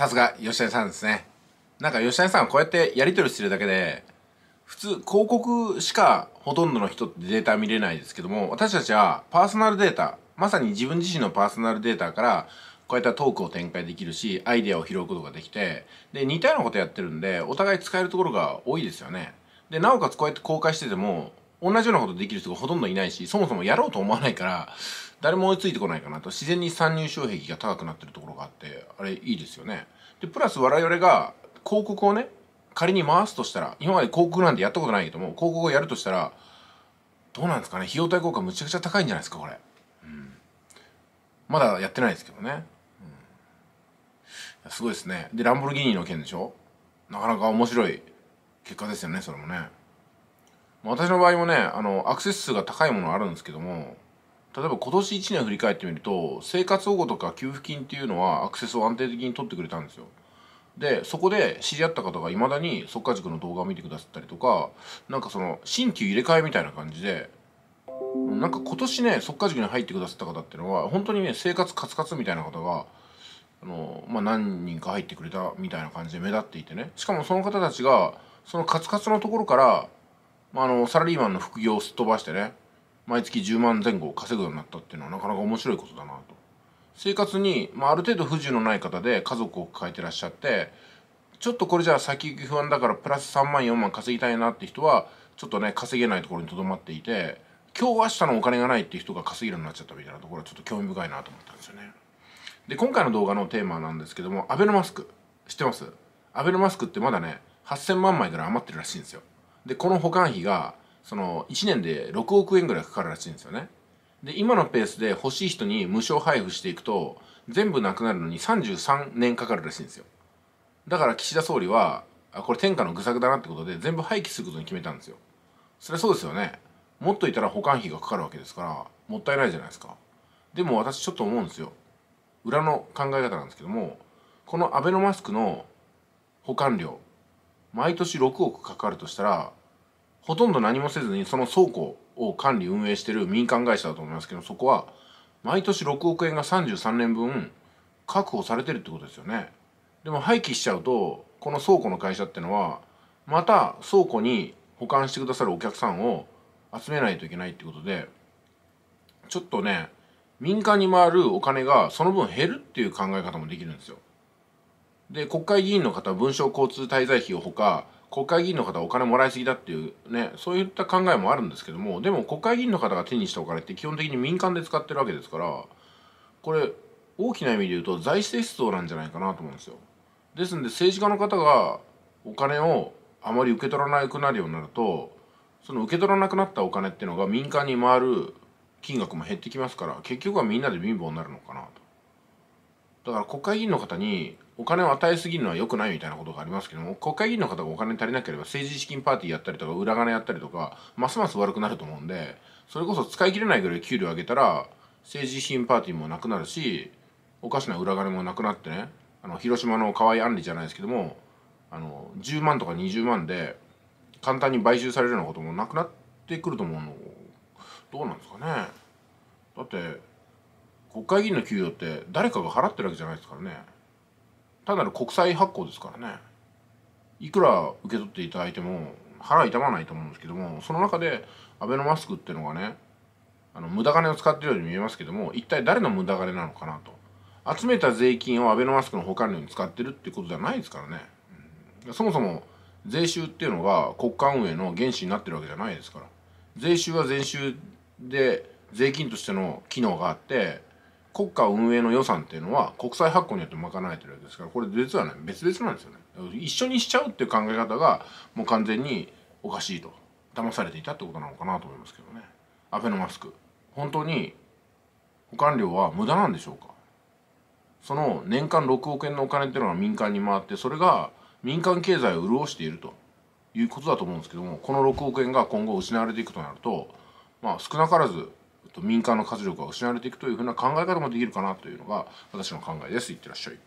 さすが吉谷さんですねなんか吉谷さんこうやってやり取りしてるだけで普通広告しかほとんどの人ってデータ見れないですけども私たちはパーソナルデータまさに自分自身のパーソナルデータからこういったトークを展開できるしアイデアを拾うことができてで似たようなことやってるんでお互い使えるところが多いですよねでなおかつこうやって公開してても同じようなことできる人がほとんどいないしそもそもやろうと思わないから誰も追いついてこないかなと自然に参入障壁が高くなってるところがあってあれいいですよねでプラス我々が広告をね仮に回すとしたら今まで広告なんてやったことないけども広告をやるとしたらどうなんですかね費用対効果むちゃくちゃ高いんじゃないですかこれ、うん、まだやってないですけどね、うん、すごいですねでランボルギーニの件でしょなかなか面白い結果ですよねそれもね私の場合もねあのアクセス数が高いものあるんですけども例えば今年1年振り返ってみると生活保護とか給付金っていうのはアクセスを安定的に取ってくれたんですよでそこで知り合った方がいまだに即稼塾の動画を見てくださったりとかなんかその新旧入れ替えみたいな感じでなんか今年ね即稼塾に入ってくださった方っていうのは本当にね生活カツカツみたいな方があの、まあ、何人か入ってくれたみたいな感じで目立っていてねしかもその方たちがそのカツカツのところから、まあ、あのサラリーマンの副業をすっ飛ばしてね毎月10万前後稼ぐようになったっていうのはなかなか面白いことだなと。生活に、まあ、ある程度不自由のない方で家族を抱えてらっしゃってちょっとこれじゃあ先行き不安だからプラス3万4万稼ぎたいなって人はちょっとね稼げないところにとどまっていて今日明日のお金がないっていう人が稼げるようになっちゃったみたいなところはちょっと興味深いなと思ったんですよね。で今回の動画のテーマなんですけどもアベノマスク知ってますアベノマスクってまだね8000万枚ぐらい余ってるらしいんですよ。でこの保管費がその1年で6億円ぐらいかかるらしいんですよねで今のペースで欲しい人に無償配布していくと全部なくなるのに33年かかるらしいんですよだから岸田総理はあこれ天下の愚策だなってことで全部廃棄することに決めたんですよそりゃそうですよね持っといたら保管費がかかるわけですからもったいないじゃないですかでも私ちょっと思うんですよ裏の考え方なんですけどもこのアベノマスクの保管料毎年6億かかるとしたらほとんど何もせずにその倉庫を管理運営してる民間会社だと思いますけどそこは毎年6億円が33年分確保されてるってことですよね。でも廃棄しちゃうとこの倉庫の会社ってのはまた倉庫に保管してくださるお客さんを集めないといけないってことでちょっとね民間に回るお金がその分減るっていう考え方もできるんですよ。で国会議員の方文書交通滞在費をほか国会議員の方はお金もらいすぎだっていうねそういった考えもあるんですけどもでも国会議員の方が手にしたお金って基本的に民間で使ってるわけですからこれ大きな意味で言うと財政出動なんじゃないかなと思うんですよ。ですんで政治家の方がお金をあまり受け取らなくなるようになるとその受け取らなくなったお金っていうのが民間に回る金額も減ってきますから結局はみんなで貧乏になるのかなと。だから国会議員の方にお金を与えすぎるのは良くないみたいなことがありますけども国会議員の方がお金足りなければ政治資金パーティーやったりとか裏金やったりとかますます悪くなると思うんでそれこそ使い切れないぐらい給料上げたら政治資金パーティーもなくなるしおかしな裏金もなくなってねあの広島の河合案里じゃないですけどもあの10万とか20万で簡単に買収されるようなこともなくなってくると思うのどうなんですかねだって国会議員の給与って誰かが払ってるわけじゃないですからね。単なる国債発行ですからねいくら受け取っていただいても腹痛まないと思うんですけどもその中でアベノマスクっていうのがねあの無駄金を使ってるように見えますけども一体誰の無駄金なのかなと集めた税金をアベノマスクの保管料に使ってるってことじゃないですからね、うん、そもそも税収っていうのが国家運営の原資になってるわけじゃないですから税収は税収で税金としての機能があって国家運営の予算っていうのは国債発行によって賄えてるわけですからこれ実はね別々なんですよね一緒にしちゃうっていう考え方がもう完全におかしいと騙されていたってことなのかなと思いますけどねアベノマスク本当に保管料は無駄なんでしょうかその年間6億円のお金っていうのが民間に回ってそれが民間経済を潤しているということだと思うんですけどもこの6億円が今後失われていくとなるとまあ少なからず民間の活力が失われていくというふうな考え方もできるかなというのが私の考えです。いってらっしゃい。